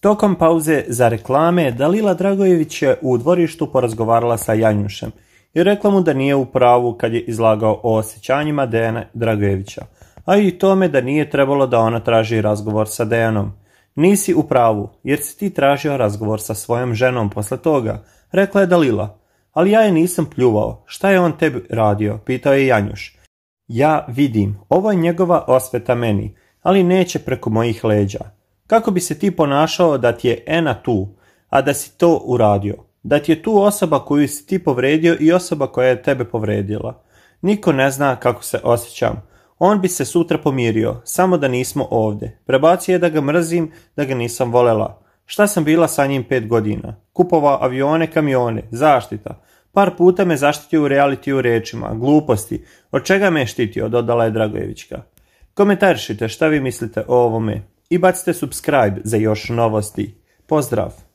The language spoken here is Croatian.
Tokom pauze za reklame Dalila Dragojević je u dvorištu porazgovarala sa Janjušem i rekla mu da nije u pravu kad je izlagao o osjećanjima Dejana Dragojevića, a i tome da nije trebalo da ona traži razgovor sa Dejanom. Nisi u pravu, jer si ti tražio razgovor sa svojom ženom posle toga, rekla je Dalila. Ali ja je nisam pljuvao, šta je on tebi radio, pitao je Janjuš. Ja vidim, ovo je njegova osveta meni, ali neće preko mojih leđa. Kako bi se ti ponašao da ti je Ena tu, a da si to uradio? Da ti je tu osoba koju si ti povredio i osoba koja je tebe povredila. Niko ne zna kako se osjećam. On bi se sutra pomirio, samo da nismo ovdje. Prebacio je da ga mrzim, da ga nisam volela. Šta sam bila sa njim pet godina? Kupovao avione, kamione, zaštita. Par puta me zaštitio u realitiju rečima, gluposti. Od čega me je štitio, dodala je Dragojevićka. Komentarišite šta vi mislite o ovome i bacite subscribe za još novosti. Pozdrav!